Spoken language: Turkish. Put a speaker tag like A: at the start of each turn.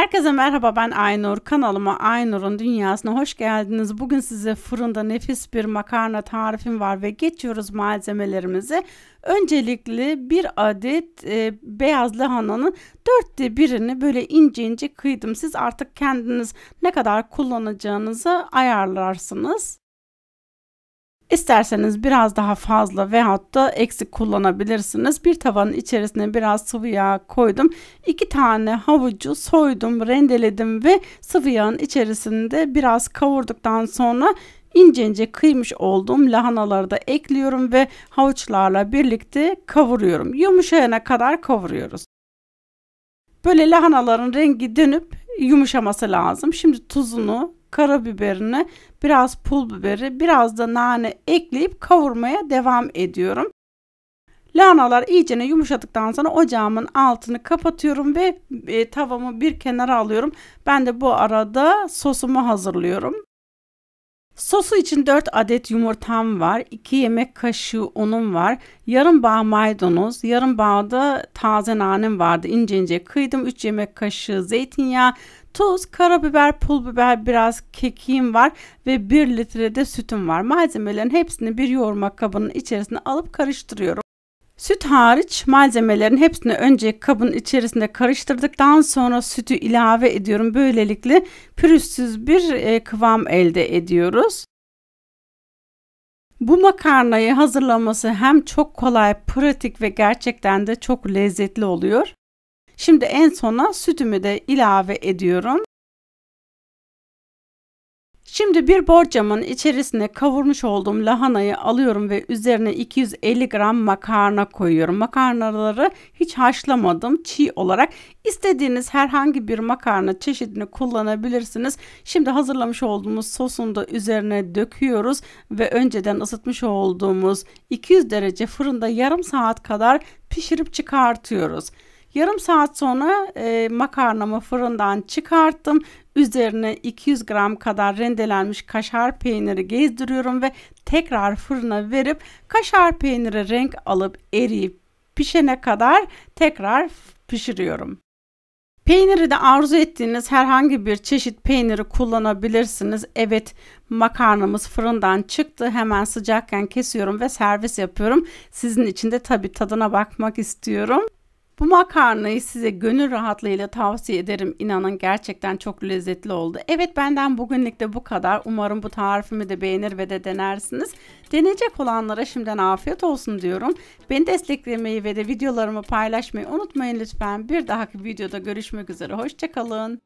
A: Herkese merhaba ben Aynur. Kanalıma Aynur'un dünyasına hoş geldiniz. Bugün size fırında nefis bir makarna tarifim var ve geçiyoruz malzemelerimizi. Öncelikle bir adet e, beyaz lahananın dörtte birini böyle ince ince kıydım. Siz artık kendiniz ne kadar kullanacağınızı ayarlarsınız. İsterseniz biraz daha fazla ve hatta eksik kullanabilirsiniz. Bir tavanın içerisine biraz sıvı yağ koydum. İki tane havucu soydum, rendeledim ve sıvı yağın içerisinde biraz kavurduktan sonra ince ince kıymış olduğum lahanaları da ekliyorum ve havuçlarla birlikte kavuruyorum. Yumuşayana kadar kavuruyoruz. Böyle lahanaların rengi dönüp yumuşaması lazım. Şimdi tuzunu karabiberini, biraz pul biberi, biraz da nane ekleyip kavurmaya devam ediyorum. Lahanalar iyicene yumuşadıktan sonra ocağımın altını kapatıyorum ve e, tavamı bir kenara alıyorum. Ben de bu arada sosumu hazırlıyorum. Sosu için 4 adet yumurtam var. 2 yemek kaşığı unum var. Yarım bağ maydanoz. Yarım bağda taze nanem vardı. İnce ince kıydım. 3 yemek kaşığı zeytinyağı. Tuz, karabiber, pul biber, biraz kekiğim var ve 1 litre de sütüm var. Malzemelerin hepsini bir yoğurma kabının içerisine alıp karıştırıyorum. Süt hariç malzemelerin hepsini önce kabın içerisinde karıştırdıktan sonra sütü ilave ediyorum. Böylelikle pürüzsüz bir e, kıvam elde ediyoruz. Bu makarnayı hazırlaması hem çok kolay, pratik ve gerçekten de çok lezzetli oluyor. Şimdi en sona sütümü de ilave ediyorum. Şimdi bir borcamın içerisine kavurmuş olduğum lahanayı alıyorum ve üzerine 250 gram makarna koyuyorum. Makarnaları hiç haşlamadım çiğ olarak. İstediğiniz herhangi bir makarna çeşidini kullanabilirsiniz. Şimdi hazırlamış olduğumuz sosunu da üzerine döküyoruz ve önceden ısıtmış olduğumuz 200 derece fırında yarım saat kadar pişirip çıkartıyoruz. Yarım saat sonra e, makarnamı fırından çıkarttım. Üzerine 200 gram kadar rendelenmiş kaşar peyniri gezdiriyorum ve tekrar fırına verip kaşar peyniri renk alıp eriyip pişene kadar tekrar pişiriyorum. Peyniri de arzu ettiğiniz herhangi bir çeşit peyniri kullanabilirsiniz. Evet makarnamız fırından çıktı. Hemen sıcakken kesiyorum ve servis yapıyorum. Sizin için de tabi tadına bakmak istiyorum. Bu makarnayı size gönül rahatlığıyla tavsiye ederim. İnanın gerçekten çok lezzetli oldu. Evet benden bugünlük de bu kadar. Umarım bu tarifimi de beğenir ve de denersiniz. Deneyecek olanlara şimdiden afiyet olsun diyorum. Beni desteklemeyi ve de videolarımı paylaşmayı unutmayın lütfen. Bir dahaki videoda görüşmek üzere. Hoşçakalın.